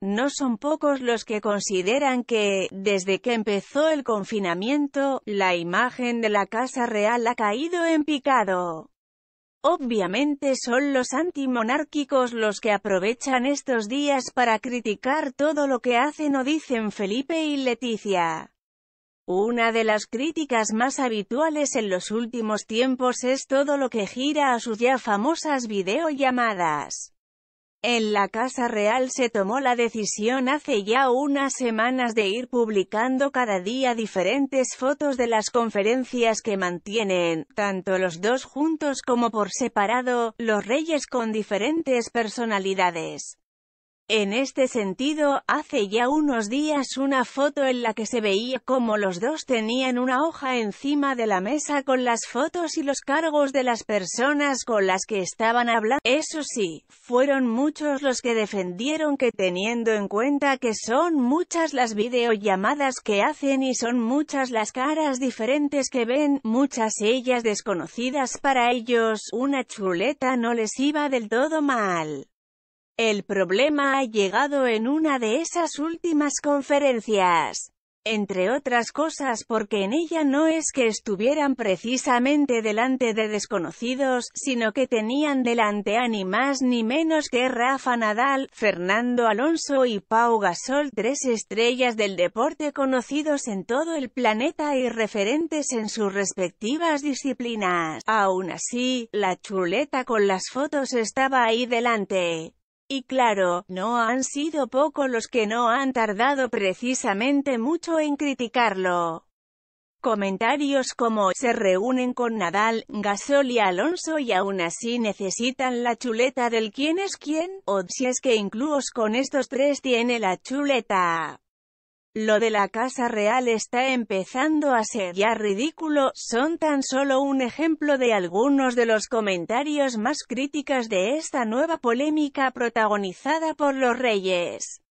No son pocos los que consideran que, desde que empezó el confinamiento, la imagen de la Casa Real ha caído en picado. Obviamente son los antimonárquicos los que aprovechan estos días para criticar todo lo que hacen o dicen Felipe y Leticia. Una de las críticas más habituales en los últimos tiempos es todo lo que gira a sus ya famosas videollamadas. En la Casa Real se tomó la decisión hace ya unas semanas de ir publicando cada día diferentes fotos de las conferencias que mantienen, tanto los dos juntos como por separado, los reyes con diferentes personalidades. En este sentido, hace ya unos días una foto en la que se veía como los dos tenían una hoja encima de la mesa con las fotos y los cargos de las personas con las que estaban hablando. Eso sí, fueron muchos los que defendieron que teniendo en cuenta que son muchas las videollamadas que hacen y son muchas las caras diferentes que ven, muchas ellas desconocidas para ellos, una chuleta no les iba del todo mal. El problema ha llegado en una de esas últimas conferencias entre otras cosas porque en ella no es que estuvieran precisamente delante de desconocidos, sino que tenían delante a ni más ni menos que Rafa Nadal, Fernando Alonso y Pau Gasol, tres estrellas del deporte conocidos en todo el planeta y referentes en sus respectivas disciplinas. Aún así, la chuleta con las fotos estaba ahí delante. Y claro, no han sido pocos los que no han tardado precisamente mucho en criticarlo. Comentarios como, se reúnen con Nadal, Gasol y Alonso y aún así necesitan la chuleta del quién es quién, o si es que incluso con estos tres tiene la chuleta. Lo de la Casa Real está empezando a ser ya ridículo, son tan solo un ejemplo de algunos de los comentarios más críticas de esta nueva polémica protagonizada por los reyes.